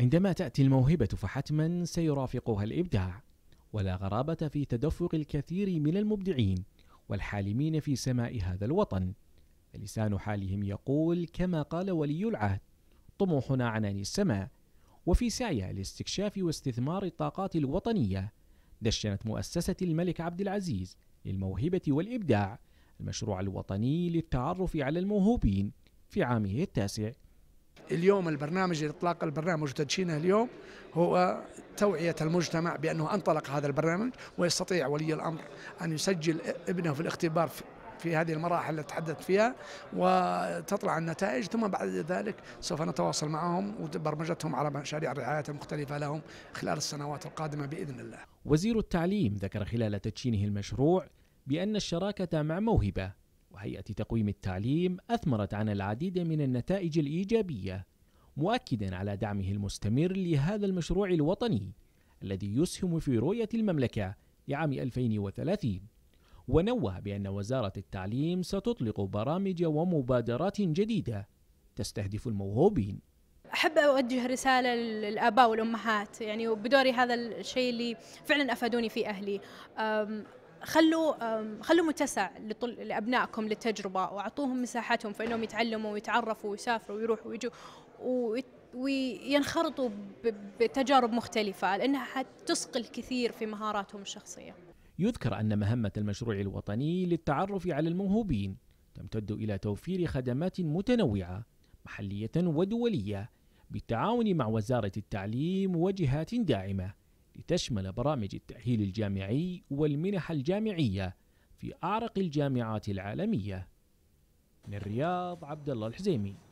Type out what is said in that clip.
عندما تأتي الموهبة فحتما سيرافقها الإبداع ولا غرابة في تدفق الكثير من المبدعين والحالمين في سماء هذا الوطن فلسان حالهم يقول كما قال ولي العهد طموحنا عنان السماء وفي سعيه لاستكشاف واستثمار الطاقات الوطنية دشنت مؤسسة الملك عبد العزيز للموهبة والإبداع المشروع الوطني للتعرف على الموهوبين في عامه التاسع اليوم البرنامج لاطلاق البرنامج وتدشينه اليوم هو توعيه المجتمع بانه انطلق هذا البرنامج ويستطيع ولي الامر ان يسجل ابنه في الاختبار في في هذه المراحل اللي تحدثت فيها وتطلع النتائج ثم بعد ذلك سوف نتواصل معهم وبرمجتهم على مشاريع الرعاية المختلفة لهم خلال السنوات القادمة بإذن الله وزير التعليم ذكر خلال تدشينه المشروع بأن الشراكة مع موهبة وهيئة تقويم التعليم أثمرت عن العديد من النتائج الإيجابية مؤكدا على دعمه المستمر لهذا المشروع الوطني الذي يسهم في رؤية المملكة لعام 2030 ونوه بأن وزارة التعليم ستطلق برامج ومبادرات جديدة تستهدف الموهوبين احب اوجه رساله للاباء والامهات يعني بدوري هذا الشيء اللي فعلا افادوني في اهلي خلوا خلوا متسع لابنائكم للتجربه واعطوهم مساحتهم في انهم يتعلموا ويتعرفوا ويسافروا ويروحوا ويجوا وينخرطوا بتجارب مختلفه لانها حتثقل كثير في مهاراتهم الشخصيه. يذكر ان مهمه المشروع الوطني للتعرف على الموهوبين تمتد الى توفير خدمات متنوعه محليه ودوليه بالتعاون مع وزاره التعليم وجهات داعمه. لتشمل برامج التأهيل الجامعي والمنح الجامعية في أعرق الجامعات العالمية من الرياض عبد الله الحزيمي